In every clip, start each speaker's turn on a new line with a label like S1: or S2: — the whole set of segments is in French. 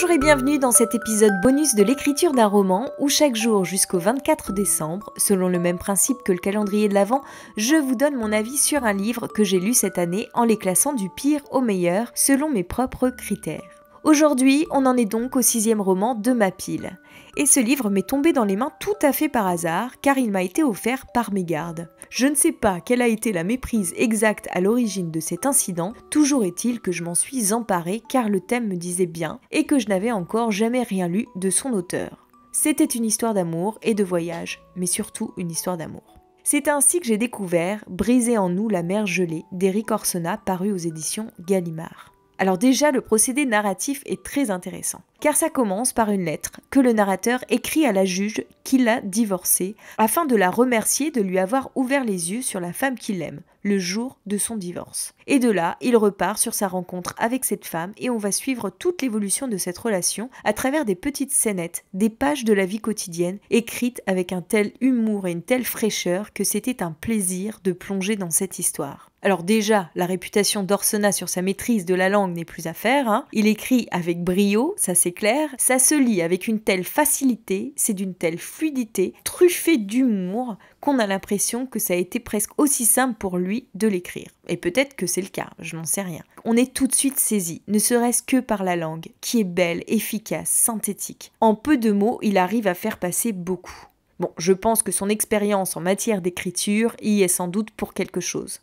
S1: Bonjour et bienvenue dans cet épisode bonus de l'écriture d'un roman où chaque jour jusqu'au 24 décembre, selon le même principe que le calendrier de l'Avent, je vous donne mon avis sur un livre que j'ai lu cette année en les classant du pire au meilleur selon mes propres critères. Aujourd'hui, on en est donc au sixième roman de ma pile. Et ce livre m'est tombé dans les mains tout à fait par hasard, car il m'a été offert par mes gardes. Je ne sais pas quelle a été la méprise exacte à l'origine de cet incident, toujours est-il que je m'en suis emparée car le thème me disait bien et que je n'avais encore jamais rien lu de son auteur. C'était une histoire d'amour et de voyage, mais surtout une histoire d'amour. C'est ainsi que j'ai découvert Briser en nous la mer gelée d'Eric Orsona, paru aux éditions Gallimard. Alors déjà, le procédé narratif est très intéressant, car ça commence par une lettre que le narrateur écrit à la juge qui l'a divorcée, afin de la remercier de lui avoir ouvert les yeux sur la femme qu'il aime, le jour de son divorce. Et de là, il repart sur sa rencontre avec cette femme et on va suivre toute l'évolution de cette relation à travers des petites scénettes, des pages de la vie quotidienne écrites avec un tel humour et une telle fraîcheur que c'était un plaisir de plonger dans cette histoire. Alors déjà, la réputation d'Orsena sur sa maîtrise de la langue n'est plus à faire. Hein. Il écrit avec brio, ça c'est clair. Ça se lit avec une telle facilité, c'est d'une telle fluidité, truffée d'humour, qu'on a l'impression que ça a été presque aussi simple pour lui de l'écrire. Et peut-être que c'est le cas, je n'en sais rien. On est tout de suite saisi, ne serait-ce que par la langue, qui est belle, efficace, synthétique. En peu de mots, il arrive à faire passer beaucoup. Bon, je pense que son expérience en matière d'écriture y est sans doute pour quelque chose.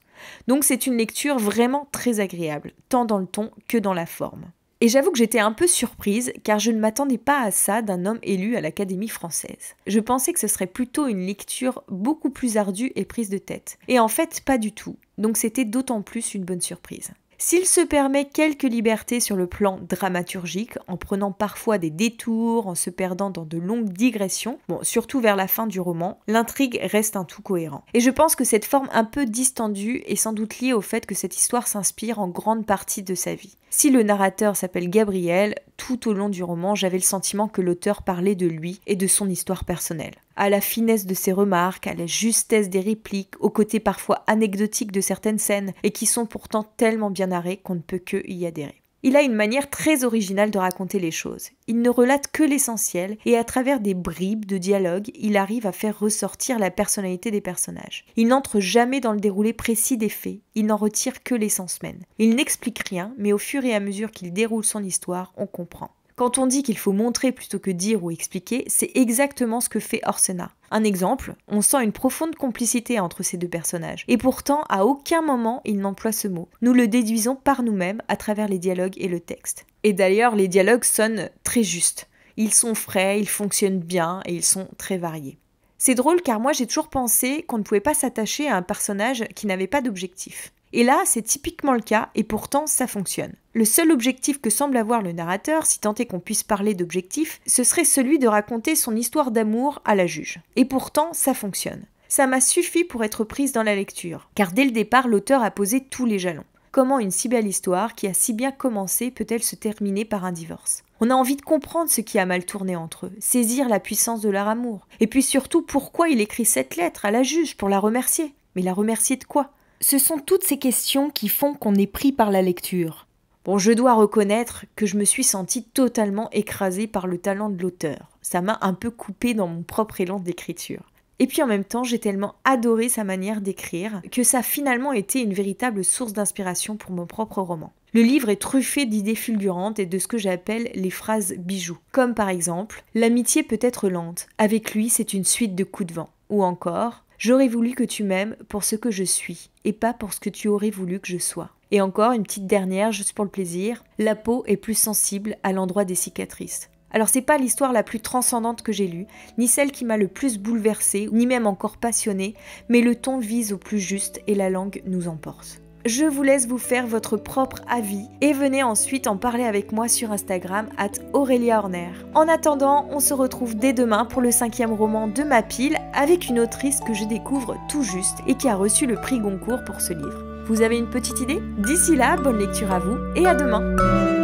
S1: Donc c'est une lecture vraiment très agréable, tant dans le ton que dans la forme. Et j'avoue que j'étais un peu surprise car je ne m'attendais pas à ça d'un homme élu à l'Académie française. Je pensais que ce serait plutôt une lecture beaucoup plus ardue et prise de tête. Et en fait, pas du tout. Donc c'était d'autant plus une bonne surprise. S'il se permet quelques libertés sur le plan dramaturgique, en prenant parfois des détours, en se perdant dans de longues digressions, bon, surtout vers la fin du roman, l'intrigue reste un tout cohérent. Et je pense que cette forme un peu distendue est sans doute liée au fait que cette histoire s'inspire en grande partie de sa vie. Si le narrateur s'appelle Gabriel, tout au long du roman, j'avais le sentiment que l'auteur parlait de lui et de son histoire personnelle à la finesse de ses remarques, à la justesse des répliques, aux côtés parfois anecdotique de certaines scènes, et qui sont pourtant tellement bien narrées qu'on ne peut que y adhérer. Il a une manière très originale de raconter les choses. Il ne relate que l'essentiel et à travers des bribes de dialogue, il arrive à faire ressortir la personnalité des personnages. Il n'entre jamais dans le déroulé précis des faits, il n'en retire que l'essence même. Il n'explique rien, mais au fur et à mesure qu'il déroule son histoire, on comprend. Quand on dit qu'il faut montrer plutôt que dire ou expliquer, c'est exactement ce que fait Orsena. Un exemple, on sent une profonde complicité entre ces deux personnages, et pourtant à aucun moment il n'emploie ce mot. Nous le déduisons par nous-mêmes à travers les dialogues et le texte. Et d'ailleurs, les dialogues sonnent très justes. Ils sont frais, ils fonctionnent bien et ils sont très variés. C'est drôle car moi j'ai toujours pensé qu'on ne pouvait pas s'attacher à un personnage qui n'avait pas d'objectif. Et là, c'est typiquement le cas, et pourtant ça fonctionne. Le seul objectif que semble avoir le narrateur, si tant est qu'on puisse parler d'objectif, ce serait celui de raconter son histoire d'amour à la juge. Et pourtant, ça fonctionne. Ça m'a suffi pour être prise dans la lecture, car dès le départ, l'auteur a posé tous les jalons. Comment une si belle histoire qui a si bien commencé peut-elle se terminer par un divorce On a envie de comprendre ce qui a mal tourné entre eux, saisir la puissance de leur amour, et puis surtout pourquoi il écrit cette lettre à la juge pour la remercier. Mais la remercier de quoi ce sont toutes ces questions qui font qu'on est pris par la lecture. Bon, je dois reconnaître que je me suis sentie totalement écrasée par le talent de l'auteur. Ça m'a un peu coupée dans mon propre élan d'écriture. Et puis en même temps, j'ai tellement adoré sa manière d'écrire que ça a finalement été une véritable source d'inspiration pour mon propre roman. Le livre est truffé d'idées fulgurantes et de ce que j'appelle les phrases bijoux. Comme par exemple, l'amitié peut être lente, avec lui c'est une suite de coups de vent. Ou encore, J'aurais voulu que tu m'aimes pour ce que je suis et pas pour ce que tu aurais voulu que je sois. Et encore une petite dernière, juste pour le plaisir, la peau est plus sensible à l'endroit des cicatrices. Alors c'est pas l'histoire la plus transcendante que j'ai lue, ni celle qui m'a le plus bouleversée, ni même encore passionnée, mais le ton vise au plus juste et la langue nous emporte. Je vous laisse vous faire votre propre avis et venez ensuite en parler avec moi sur Instagram at Aurélia Horner. En attendant, on se retrouve dès demain pour le cinquième roman de ma pile avec une autrice que je découvre tout juste et qui a reçu le prix Goncourt pour ce livre. Vous avez une petite idée D'ici là, bonne lecture à vous et à demain